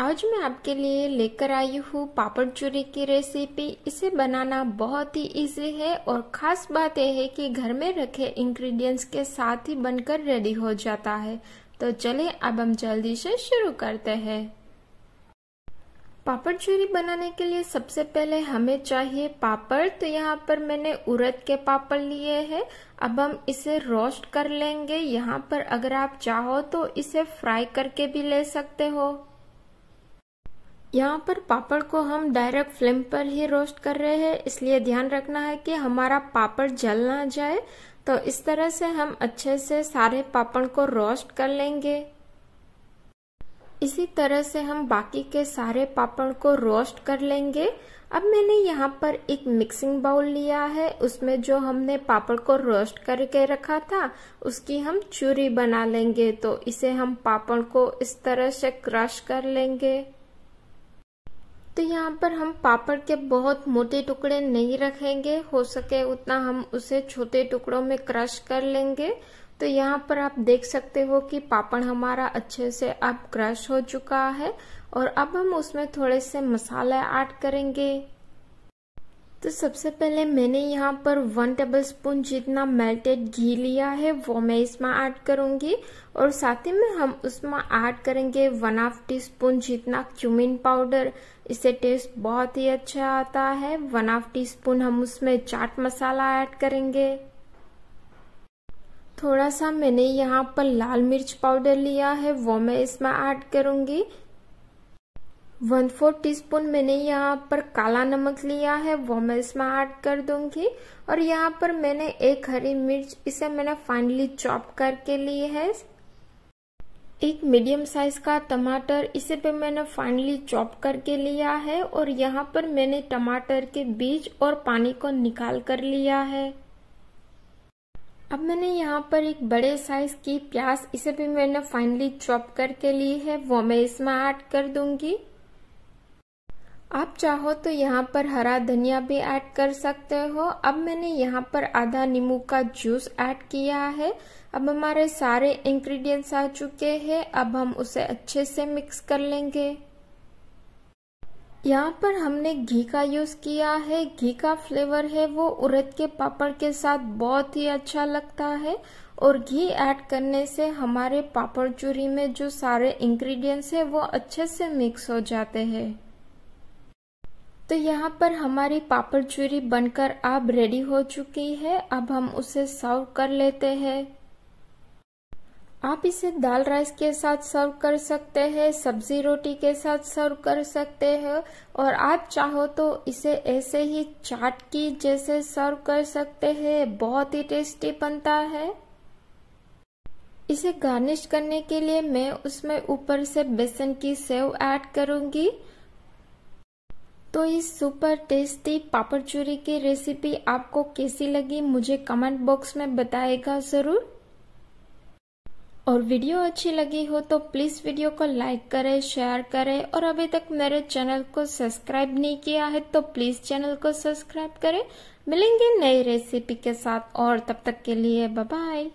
आज मैं आपके लिए लेकर आई हूँ पापड़ चूरी की रेसिपी इसे बनाना बहुत ही इजी है और ख़ास बात यह है कि घर में रखे इंग्रेडिएंट्स के साथ ही बनकर रेडी हो जाता है तो चले अब हम जल्दी से शुरू करते हैं पापड़ चूरी बनाने के लिए सबसे पहले हमें चाहिए पापड़ तो यहाँ पर मैंने उड़द के पापड़ लिए हैं अब हम इसे रोस्ट कर लेंगे यहाँ पर अगर आप चाहो तो इसे फ्राई करके भी ले सकते हो यहाँ पर पापड़ को हम डायरेक्ट फ्लेम पर ही रोस्ट कर रहे हैं इसलिए ध्यान रखना है कि हमारा पापड़ जल ना जाए तो इस तरह से हम अच्छे से सारे पापड़ को रोस्ट कर लेंगे इसी तरह से हम बाकी के सारे पापड़ को रोस्ट कर लेंगे अब मैंने यहाँ पर एक मिक्सिंग बाउल लिया है उसमें जो हमने पापड़ को रोस्ट करके रखा था उसकी हम चूरी बना लेंगे तो इसे हम पापड़ को इस तरह से क्रश कर लेंगे तो यहाँ पर हम पापड़ के बहुत मोटे टुकड़े नहीं रखेंगे हो सके उतना हम उसे छोटे टुकड़ों में क्रश कर लेंगे तो यहाँ पर आप देख सकते हो कि पापड़ हमारा अच्छे से अब क्रश हो चुका है और अब हम उसमें थोड़े से मसाले ऐड करेंगे तो सबसे पहले मैंने यहाँ पर वन टेबलस्पून जितना मेल्टेड घी लिया है वो मैं इसमें ऐड करूंगी और साथ ही में हम उसमें ऐड करेंगे वन हाफ टी स्पून जितना क्यूमिन पाउडर इससे टेस्ट बहुत ही अच्छा आता है वन हाफ टी स्पून हम उसमें चाट मसाला ऐड करेंगे थोड़ा सा मैंने यहाँ पर लाल मिर्च पाउडर लिया है वो मैं इसमें ऐड करूंगी वन फोर टीस्पून मैंने यहाँ पर काला नमक लिया है वो मैं इसमें ऐड कर दूंगी और यहाँ पर मैंने एक हरी मिर्च इसे मैंने फाइनली चॉप करके लिए है एक मीडियम साइज का टमाटर इसे पे मैंने फाइनली चॉप करके लिया है और यहाँ पर मैंने टमाटर के बीज और पानी को निकाल कर लिया है अब मैंने यहाँ पर एक बड़े साइज की प्याज इसे भी मैंने फाइनली चॉप करके ली है वो मैं इसमें ऐड कर दूंगी आप चाहो तो यहाँ पर हरा धनिया भी ऐड कर सकते हो अब मैंने यहाँ पर आधा नींबू का जूस ऐड किया है अब हमारे सारे इंग्रेडिएंट्स आ चुके हैं अब हम उसे अच्छे से मिक्स कर लेंगे यहाँ पर हमने घी का यूज किया है घी का फ्लेवर है वो उड़द के पापड़ के साथ बहुत ही अच्छा लगता है और घी ऐड करने से हमारे पापड़ चूरी में जो सारे इंग्रेडिएंट्स है वो अच्छे से मिक्स हो जाते हैं तो यहाँ पर हमारी पापड़ चूरी बनकर अब रेडी हो चुकी है अब हम उसे सर्व कर लेते हैं आप इसे दाल राइस के साथ सर्व कर सकते हैं सब्जी रोटी के साथ सर्व कर सकते हैं और आप चाहो तो इसे ऐसे ही चाट की जैसे सर्व कर सकते हैं बहुत ही टेस्टी बनता है इसे गार्निश करने के लिए मैं उसमें ऊपर से बेसन की सेव ऐड करूंगी तो इस सुपर टेस्टी पापड़ चूरी की रेसिपी आपको कैसी लगी मुझे कमेंट बॉक्स में बताएगा ज़रूर और वीडियो अच्छी लगी हो तो प्लीज़ वीडियो को लाइक करें शेयर करें और अभी तक मेरे चैनल को सब्सक्राइब नहीं किया है तो प्लीज़ चैनल को सब्सक्राइब करें मिलेंगे नई रेसिपी के साथ और तब तक के लिए बाय